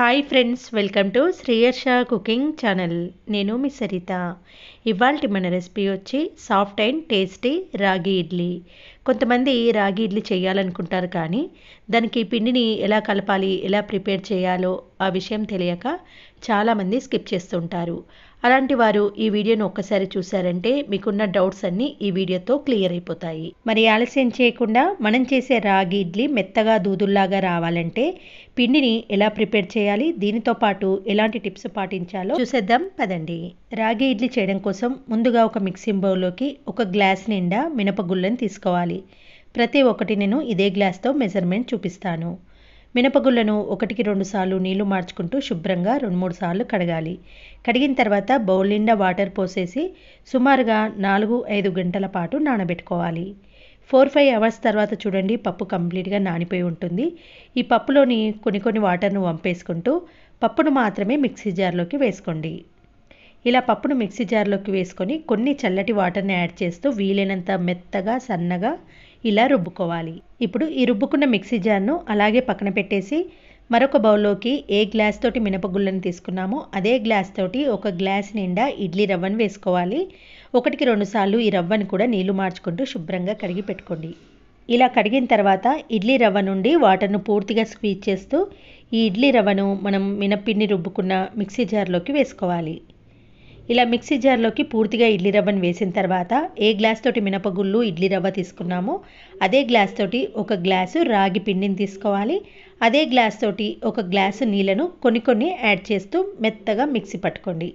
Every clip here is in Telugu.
hi friends welcome to Sriyarsha cooking channel నేను మీ సరిత ఇవాల్టి మన రెసిపీ వచ్చి సాఫ్ట్ అండ్ టేస్టీ రాగి ఇడ్లీ కొంతమంది రాగి ఇడ్లీ చేయాలనుకుంటారు కానీ దానికి పిండిని ఎలా కలపాలి ఎలా ప్రిపేర్ చేయాలో ఆ విషయం తెలియక చాలామంది స్కిప్ చేస్తుంటారు అలాంటి వారు ఈ వీడియోను ఒక్కసారి చూశారంటే మీకున్న డౌట్స్ అన్నీ ఈ వీడియోతో క్లియర్ అయిపోతాయి మరి ఆలస్యం చేయకుండా మనం చేసే రాగి ఇడ్లీ మెత్తగా దూదుల్లాగా రావాలంటే పిండిని ఎలా ప్రిపేర్ చేయాలి దీనితో పాటు ఎలాంటి టిప్స్ పాటించాలో చూసేద్దాం పదండి రాగి ఇడ్లీ చేయడం కోసం ముందుగా ఒక మిక్సింగ్ బౌల్లోకి ఒక గ్లాస్ నిండా మినపగుళ్ళని తీసుకోవాలి ప్రతి ఒక్కటి నేను ఇదే గ్లాస్తో మెజర్మెంట్ చూపిస్తాను మినపగుళ్ళను ఒకటికి రెండు సార్లు నీళ్లు మార్చుకుంటూ శుభ్రంగా రెండు మూడు సార్లు కడగాలి కడిగిన తర్వాత బౌల్ నిండా వాటర్ పోసేసి సుమారుగా నాలుగు ఐదు గంటల పాటు నానబెట్టుకోవాలి ఫోర్ ఫైవ్ అవర్స్ తర్వాత చూడండి పప్పు కంప్లీట్గా నానిపోయి ఉంటుంది ఈ పప్పులోని కొన్ని కొన్ని వాటర్ను వంపేసుకుంటూ పప్పును మాత్రమే మిక్సీ జార్లోకి వేసుకోండి ఇలా పప్పును మిక్సీ జార్లోకి వేసుకొని కొన్ని చల్లటి వాటర్ని యాడ్ చేస్తూ వీలైనంత మెత్తగా సన్నగా ఇలా రుబ్బుకోవాలి ఇప్పుడు ఈ రుబ్బుకున్న మిక్సీ జార్ను అలాగే పక్కన పెట్టేసి మరొక బౌల్లోకి ఏ గ్లాస్ తోటి మినపగుళ్ళని తీసుకున్నామో అదే గ్లాస్ తోటి ఒక గ్లాస్ నిండా ఇడ్లీ రవ్వను వేసుకోవాలి ఒకటికి రెండు సార్లు ఈ రవ్వను కూడా నీళ్లు మార్చుకుంటూ శుభ్రంగా కడిగి పెట్టుకోండి ఇలా కడిగిన తర్వాత ఇడ్లీ రవ్వ నుండి వాటర్ను పూర్తిగా స్క్వీజ్ చేస్తూ ఈ ఇడ్లీ రవ్వను మనం మినపిన్ని రుబ్బుకున్న మిక్సీ జార్లోకి వేసుకోవాలి ఇలా మిక్సీ జార్లోకి పూర్తిగా ఇడ్లీ రవ్వను వేసిన తర్వాత ఏ గ్లాస్ తోటి మినపగుళ్ళు ఇడ్లీ రవ్వ తీసుకున్నామో అదే గ్లాస్ తోటి ఒక గ్లాసు రాగి పిండిని తీసుకోవాలి అదే గ్లాస్ తోటి ఒక గ్లాసు నీళ్ళను కొన్ని కొన్ని యాడ్ చేస్తూ మెత్తగా మిక్సీ పట్టుకోండి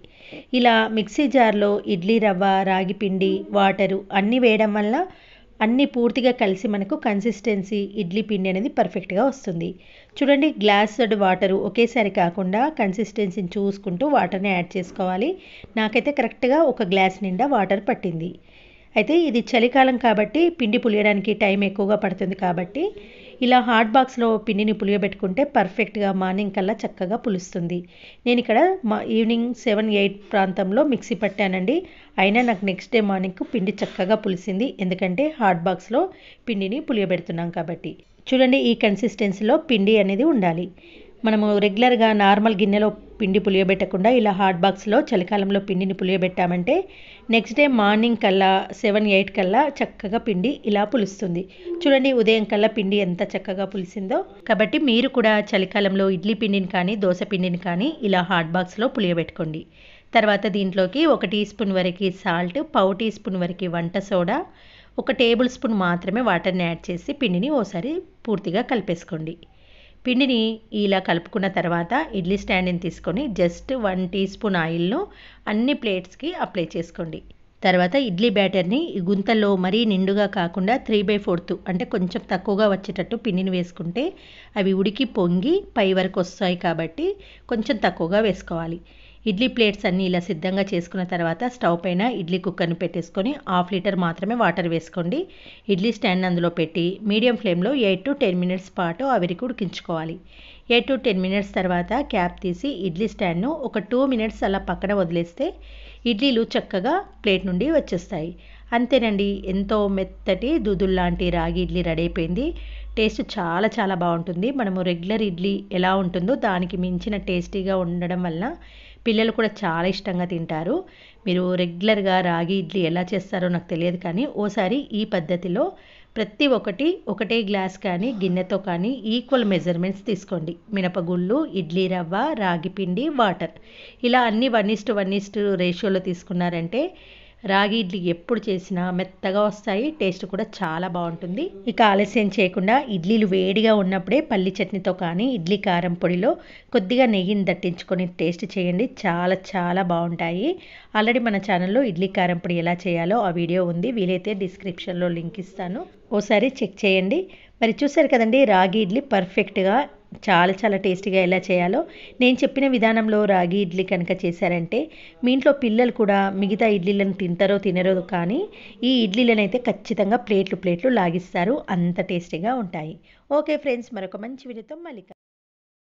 ఇలా మిక్సీ జార్లో ఇడ్లీ రవ్వ రాగి పిండి వాటరు అన్నీ వేయడం వల్ల అన్నీ పూర్తిగా కలిసి మనకు కన్సిస్టెన్సీ ఇడ్లీ పిండి అనేది పర్ఫెక్ట్గా వస్తుంది చూడండి గ్లాస్ వాటర్ ఒకేసారి కాకుండా కన్సిస్టెన్సీని చూసుకుంటూ వాటర్ని యాడ్ చేసుకోవాలి నాకైతే కరెక్ట్గా ఒక గ్లాస్ నిండా వాటర్ పట్టింది అయితే ఇది చలికాలం కాబట్టి పిండి పులియడానికి టైం ఎక్కువగా పడుతుంది కాబట్టి ఇలా హాట్ బాక్స్లో పిండిని పులియబెట్టుకుంటే పర్ఫెక్ట్గా మార్నింగ్ కల్లా చక్కగా పులుస్తుంది నేను ఇక్కడ మా ఈవినింగ్ సెవెన్ ఎయిట్ ప్రాంతంలో మిక్సీ పట్టానండి అయినా నాకు నెక్స్ట్ డే మార్నింగ్కు పిండి చక్కగా పులిసింది ఎందుకంటే హాట్ బాక్స్లో పిండిని పులియబెడుతున్నాం కాబట్టి చూడండి ఈ కన్సిస్టెన్సీలో పిండి అనేది ఉండాలి మనము రెగ్యులర్గా నార్మల్ గిన్నెలో పిండి పులియబెట్టకుండా ఇలా హాట్ బాక్స్లో చలికాలంలో పిండిని పులియబెట్టామంటే నెక్స్ట్ డే మార్నింగ్ కల్లా సెవెన్ ఎయిట్ కల్లా చక్కగా పిండి ఇలా పులుస్తుంది చూడండి ఉదయం కల్లా పిండి ఎంత చక్కగా పులిసిందో కాబట్టి మీరు కూడా చలికాలంలో ఇడ్లీ పిండిని కానీ దోశ పిండిని కానీ ఇలా హాట్ బాక్స్లో పులియబెట్టుకోండి తర్వాత దీంట్లోకి ఒక టీ స్పూన్ వరకు సాల్ట్ పావు టీ స్పూన్ వరకు వంట సోడా ఒక టేబుల్ స్పూన్ మాత్రమే వాటర్ని యాడ్ చేసి పిండిని ఓసారి పూర్తిగా కలిపేసుకోండి పిండిని ఇలా కలుపుకున్న తర్వాత ఇడ్లీ స్టాండ్ని తీసుకొని జస్ట్ వన్ టీ స్పూన్ ఆయిల్ను అన్ని ప్లేట్స్కి అప్లై చేసుకోండి తర్వాత ఇడ్లీ బ్యాటర్ని గుంతల్లో మరీ నిండుగా కాకుండా త్రీ బై ఫోర్త్ అంటే కొంచెం తక్కువగా వచ్చేటట్టు పిండిని వేసుకుంటే అవి ఉడికి పొంగి పై వరకు వస్తాయి కాబట్టి కొంచెం తక్కువగా వేసుకోవాలి ఇడ్లీ ప్లేట్స్ అన్నీ ఇలా సిద్ధంగా చేసుకున్న తర్వాత స్టవ్ పైన ఇడ్లీ కుక్కర్ని పెట్టేసుకొని హాఫ్ లీటర్ మాత్రమే వాటర్ వేసుకోండి ఇడ్లీ స్టాండ్ అందులో పెట్టి మీడియం ఫ్లేమ్లో ఎయిట్ టు టెన్ మినిట్స్ పాటు ఆవిరికి ఉడికించుకోవాలి ఎయిట్ టు టెన్ మినిట్స్ తర్వాత క్యాప్ తీసి ఇడ్లీ స్టాండ్ను ఒక టూ మినిట్స్ అలా పక్కన వదిలేస్తే ఇడ్లీలు చక్కగా ప్లేట్ నుండి వచ్చేస్తాయి అంతేనండి ఎంతో మెత్తటి లాంటి రాగి ఇడ్లీ రెడీ అయిపోయింది టేస్ట్ చాలా చాలా బాగుంటుంది మనము రెగ్యులర్ ఇడ్లీ ఎలా ఉంటుందో దానికి మించిన టేస్టీగా ఉండడం వల్ల పిల్లలు కూడా చాలా ఇష్టంగా తింటారు మీరు రెగ్యులర్గా రాగి ఇడ్లీ ఎలా చేస్తారో నాకు తెలియదు కానీ ఓసారి ఈ పద్ధతిలో ప్రతి ఒక్కటి ఒకటే గ్లాస్ కానీ గిన్నెతో కానీ ఈక్వల్ మెజర్మెంట్స్ తీసుకోండి మినపగుళ్ళు ఇడ్లీ రవ్వ రాగి పిండి వాటర్ ఇలా అన్ని వన్ ఇస్టు వన్ ఇస్టు రేషియోలో తీసుకున్నారంటే రాగి ఇడ్లీ ఎప్పుడు చేసినా మెత్తగా వస్తాయి టేస్ట్ కూడా చాలా బాగుంటుంది ఇక ఆలస్యం చేయకుండా ఇడ్లీలు వేడిగా ఉన్నప్పుడే పల్లి చట్నీతో కానీ ఇడ్లీ కారం పొడిలో కొద్దిగా నెయ్యిని దట్టించుకొని టేస్ట్ చేయండి చాలా చాలా బాగుంటాయి ఆల్రెడీ మన ఛానల్లో ఇడ్లీ కారం పొడి ఎలా చేయాలో ఆ వీడియో ఉంది వీలైతే డిస్క్రిప్షన్లో లింక్ ఇస్తాను ఓసారి చెక్ చేయండి మరి చూసారు కదండి రాగి ఇడ్లీ పర్ఫెక్ట్గా చాలా చాలా టేస్టీగా ఎలా చేయాలో నేను చెప్పిన విధానంలో రాగి ఇడ్లీ కనుక చేశారంటే మీ ఇంట్లో పిల్లలు కూడా మిగతా ఇడ్లీలను తింటారో తినరో కానీ ఈ ఇడ్లీలను అయితే ఖచ్చితంగా ప్లేట్లు ప్లేట్లు లాగిస్తారు అంత టేస్టీగా ఉంటాయి ఓకే ఫ్రెండ్స్ మరొక మంచి వీడియోతో మళ్ళీ